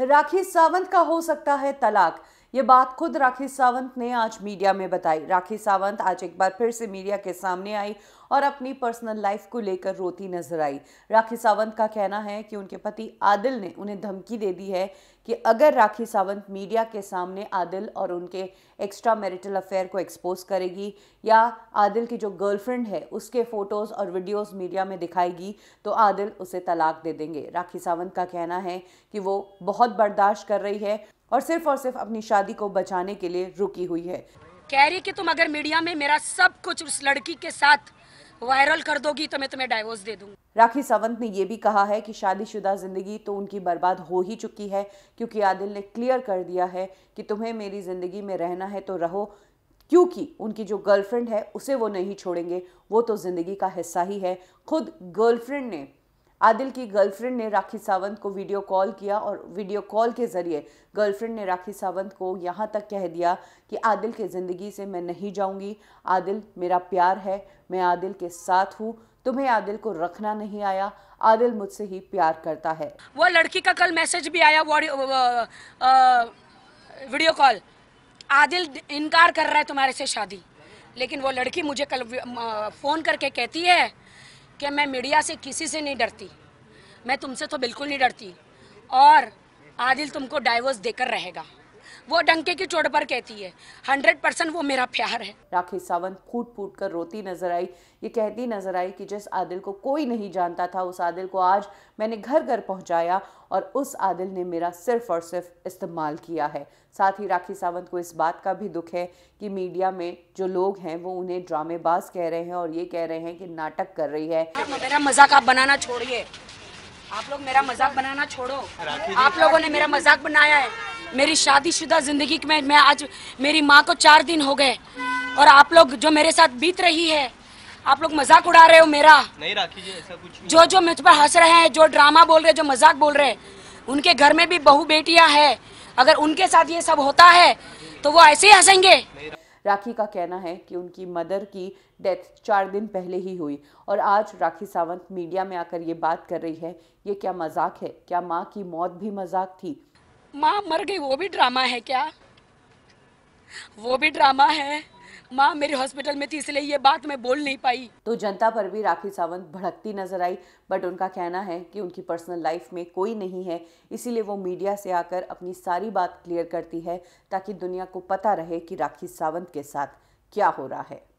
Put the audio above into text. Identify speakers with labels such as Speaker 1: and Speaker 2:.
Speaker 1: राखी सावंत का हो सकता है तलाक ये बात खुद राखी सावंत ने आज मीडिया में बताई राखी सावंत आज एक बार फिर से मीडिया के सामने आई और अपनी पर्सनल लाइफ को लेकर रोती नजर आई राखी सावंत का कहना है कि उनके पति आदिल ने उन्हें धमकी दे दी है कि अगर राखी सावंत मीडिया के सामने आदिल और उनके एक्स्ट्रा मैरिटल अफेयर को एक्सपोज करेगी या आदिल की जो गर्लफ्रेंड है उसके फ़ोटोज़ और वीडियोस मीडिया में दिखाएगी तो आदिल उसे तलाक दे देंगे राखी सावंत का कहना है कि वो बहुत बर्दाश्त कर रही है और सिर्फ और सिर्फ अपनी शादी को बचाने के लिए रुकी हुई है
Speaker 2: कह रही कि तुम अगर मीडिया में मेरा सब कुछ उस लड़की के साथ वायरल कर दोगी तो मैं तुम्हें डाइवोर्स दे दूंगी
Speaker 1: राखी सावंत ने यह भी कहा है कि शादीशुदा जिंदगी तो उनकी बर्बाद हो ही चुकी है क्योंकि आदिल ने क्लियर कर दिया है कि तुम्हें मेरी जिंदगी में रहना है तो रहो क्योंकि उनकी जो गर्लफ्रेंड है उसे वो नहीं छोड़ेंगे वो तो जिंदगी का हिस्सा ही है खुद गर्लफ्रेंड ने आदिल की गर्लफ्रेंड ने राखी सावंत को वीडियो कॉल किया और वीडियो कॉल के ज़रिए गर्लफ्रेंड ने राखी सावंत को यहाँ तक कह दिया कि आदिल के ज़िंदगी से मैं नहीं जाऊँगी आदिल मेरा प्यार है मैं आदिल के साथ हूँ तुम्हें आदिल को रखना नहीं आया आदिल मुझसे ही प्यार करता है
Speaker 2: वो लड़की का कल मैसेज भी आया वीडियो कॉल आदिल इनकार कर रहा है तुम्हारे से शादी लेकिन वो लड़की मुझे कल फ़ोन करके कहती है कि मैं मीडिया से किसी से नहीं डरती मैं तुमसे तो बिल्कुल नहीं डरती और आदिल तुमको डाइवोर्स देकर रहेगा वो डंके की चोट पर कहती है हंड्रेड परसेंट वो मेरा प्यार है
Speaker 1: राखी सावंत फूट फूट कर रोती नजर आई ये कहती नजर आई कि जिस आदिल को कोई नहीं जानता था उस आदिल को आज मैंने घर घर पहुंचाया और उस आदिल ने मेरा सिर्फ और सिर्फ इस्तेमाल किया है साथ ही राखी सावंत को इस बात का भी दुख है कि मीडिया में जो लोग हैं वो उन्हें ड्रामेबाज कह रहे हैं और ये कह रहे हैं कि नाटक कर रही है
Speaker 2: मेरा मजाक आप बनाना छोड़िए आप लोग मेरा मजाक बनाना छोड़ो आप लोगों ने मेरा मजाक बनाया है मेरी शादीशुदा जिंदगी में मैं आज मेरी माँ को चार दिन हो गए और आप लोग जो मेरे साथ बीत रही है आप लोग मजाक उड़ा रहे हो मेरा नहीं राखी जी ऐसा कुछ जो जो मुझ पर हंस रहे हैं जो ड्रामा बोल रहे जो मजाक बोल रहे उनके घर में भी बहु बेटियां हैं अगर उनके साथ ये सब होता है तो वो ऐसे ही हंसेंगे
Speaker 1: राखी का कहना है कि उनकी मदर की डेथ चार दिन पहले ही हुई और आज राखी सावंत मीडिया में आकर ये बात कर रही है ये क्या मजाक है क्या माँ की मौत भी मजाक थी
Speaker 2: माँ मर गई वो भी
Speaker 1: ड्रामा है क्या
Speaker 2: वो भी ड्रामा है माँ मेरे हॉस्पिटल में थी इसलिए ये बात मैं बोल नहीं पाई
Speaker 1: तो जनता पर भी राखी सावंत भड़कती नजर आई बट उनका कहना है कि उनकी पर्सनल लाइफ में कोई नहीं है इसीलिए वो मीडिया से आकर अपनी सारी बात क्लियर करती है ताकि दुनिया को पता रहे कि राखी सावंत के साथ क्या हो रहा है